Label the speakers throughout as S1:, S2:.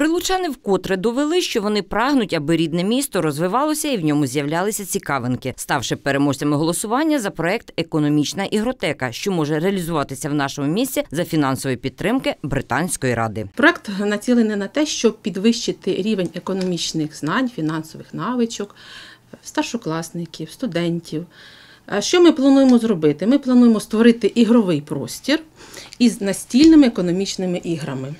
S1: Прилучани вкотре довели, що вони прагнуть, аби рідне місто розвивалося і в ньому з'являлися цікавинки, ставши переможцями голосування за проект Економічна ігротека, що може реалізуватися в нашому місті за фінансової підтримки Британської ради.
S2: Проект націлений на те, щоб підвищити рівень економічних знань, фінансових навичок, е, старшокласників, студентів. Е, що ми плануємо зробити? Ми плануємо створити ігровий простір із настільними економічними іграми.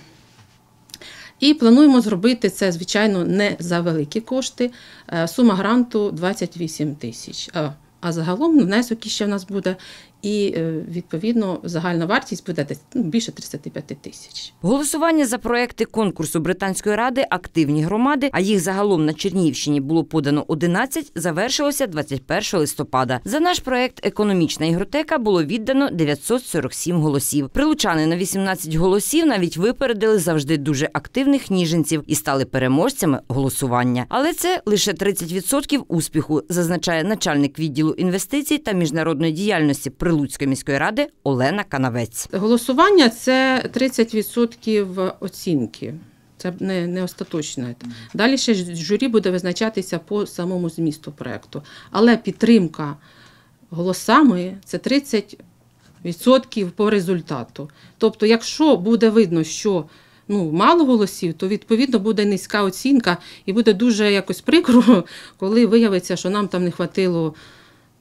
S2: І плануємо зробити це, звичайно, не за великі кошти. Е, сума гранту 28 тисяч а загалом внесок ще в нас буде. І е, відповідно загальна вартість буде десь ну, більше 35 тисяч. Голосування за проекти конкурсу
S1: Британської ради активні громади. А їх загалом на Чернігівщині було подано 11, Завершилося 21 листопада. За наш проект Економічна ігротека було віддано 947 голосів. Прилучани на 18 голосів навіть випередили завжди дуже активних ніженців і стали переможцями голосування. Але це лише 30% успіху, зазначає начальник відділу відділу інвестицій та міжнародної діяльності Прилуцької міської ради Олена
S2: Канавець. Голосування це 30% оцінки. Це не не остаточно. Далі ще журі буде визначатися по самому змісту проекту. Але підтримка голосами це 30% по результату. Тобто, якщо буде видно, що ну, мало голосів, то відповідно буде низька оцінка, і буде дуже якось прикро, коли виявиться, що нам там не хватило.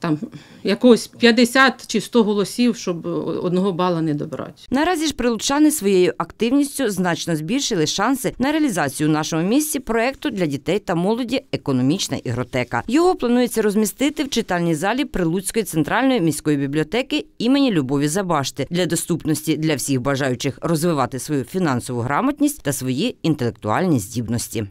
S2: Там якогось 50 чи 100 голосів, щоб одного бала не добрати. Наразі ж прилучани своєю активністю значно збільшили шанси на
S1: реалізацію в нашому місці проекту для дітей та молоді Економічна ігротека. Його планується розмістити в читальній залі Прилуцької центральної міської бібліотеки імені Любові Забашти для доступності для всіх бажаючих розвивати свою фінансову грамотність та свої інтелектуальні здібності.